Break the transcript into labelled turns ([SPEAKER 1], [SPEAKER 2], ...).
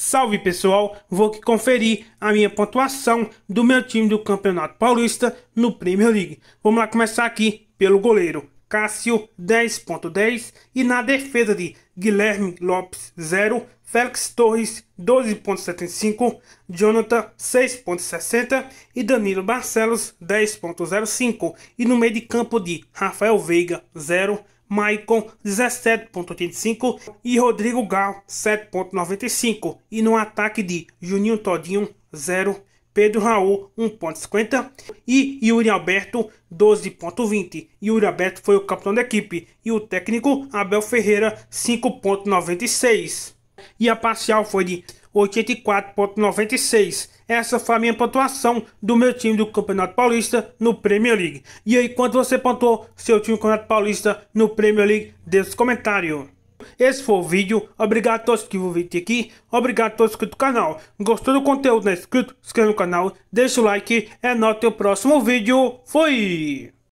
[SPEAKER 1] Salve pessoal, vou aqui conferir a minha pontuação do meu time do Campeonato Paulista no Premier League. Vamos lá começar aqui pelo goleiro Cássio 10.10 .10, e na defesa de Guilherme Lopes 0, Félix Torres 12.75, Jonathan 6.60 e Danilo Barcelos 10.05 e no meio de campo de Rafael Veiga 0 Maicon 17.85 e Rodrigo Gal 7.95 e no ataque de Juninho Todinho 0, Pedro Raul 1.50 e Yuri Alberto 12.20. Yuri Alberto foi o capitão da equipe e o técnico Abel Ferreira 5.96. E a parcial foi de 84,96. Essa foi a minha pontuação do meu time do Campeonato Paulista no Premier League. E aí, quanto você pontuou seu time do Campeonato Paulista no Premier League? Deixe comentário. Esse foi o vídeo. Obrigado a todos que viram o vídeo aqui. Obrigado a todos que do canal. Gostou do conteúdo? Não é inscrito? Se inscreva no canal. Deixa o like. É nóis. o próximo vídeo. Fui!